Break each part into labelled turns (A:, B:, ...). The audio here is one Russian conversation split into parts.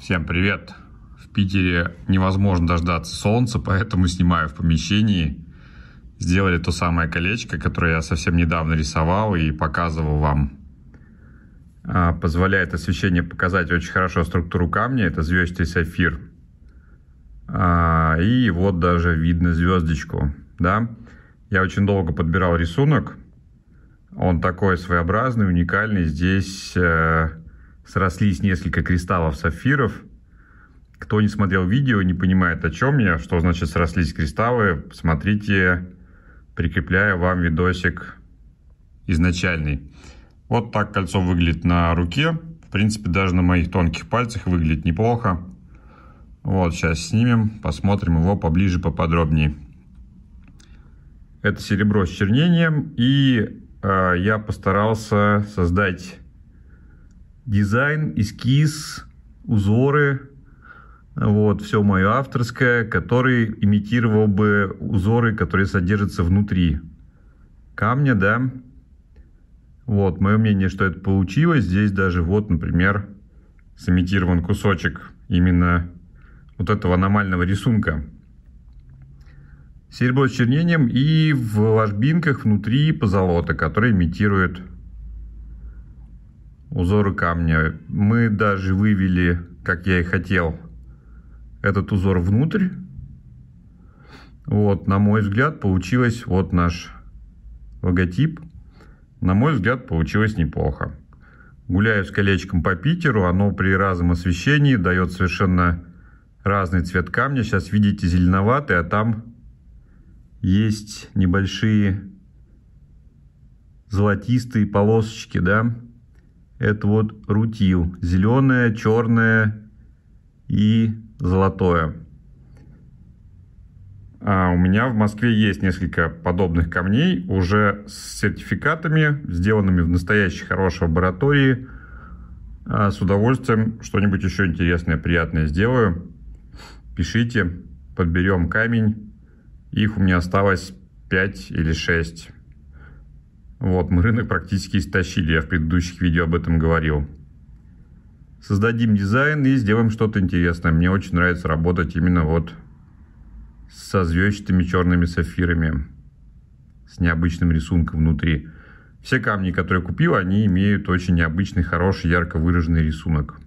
A: Всем привет! В Питере невозможно дождаться солнца, поэтому снимаю в помещении. Сделали то самое колечко, которое я совсем недавно рисовал и показывал вам. А, позволяет освещение показать очень хорошо структуру камня. Это звездчатый сапфир. А, и вот даже видно звездочку. Да? Я очень долго подбирал рисунок. Он такой своеобразный, уникальный. Здесь э, срослись несколько кристаллов сапфиров. Кто не смотрел видео, не понимает, о чем я, что значит срослись кристаллы, смотрите, прикрепляю вам видосик изначальный. Вот так кольцо выглядит на руке. В принципе, даже на моих тонких пальцах выглядит неплохо. Вот, сейчас снимем, посмотрим его поближе, поподробнее. Это серебро с чернением, и э, я постарался создать дизайн, эскиз, узоры, вот, все мое авторское, который имитировал бы узоры, которые содержатся внутри камня, да. Вот, мое мнение, что это получилось. Здесь даже вот, например, сымитирован кусочек именно вот этого аномального рисунка. Серебро с чернением и в ложбинках внутри позолота, который имитирует узоры камня. Мы даже вывели, как я и хотел, этот узор внутрь. Вот, на мой взгляд, получилось вот наш логотип. На мой взгляд, получилось неплохо. Гуляю с колечком по Питеру, оно при разном освещении дает совершенно разный цвет камня. Сейчас видите зеленоватый, а там есть небольшие золотистые полосочки, да, это вот рутил. Зеленое, черное и золотое. А у меня в Москве есть несколько подобных камней, уже с сертификатами, сделанными в настоящей хорошей лаборатории. А с удовольствием что-нибудь еще интересное, приятное сделаю. Пишите, подберем камень. Их у меня осталось 5 или 6. Вот, мы рынок практически истощили, я в предыдущих видео об этом говорил. Создадим дизайн и сделаем что-то интересное. Мне очень нравится работать именно вот со звездчатыми черными сафирами, с необычным рисунком внутри. Все камни, которые купил, они имеют очень необычный, хороший, ярко выраженный рисунок.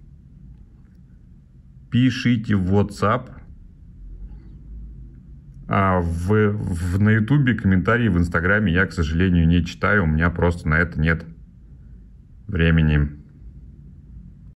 A: Пишите в WhatsApp – а в, в, на Ютубе комментарии в Инстаграме я, к сожалению, не читаю, у меня просто на это нет времени.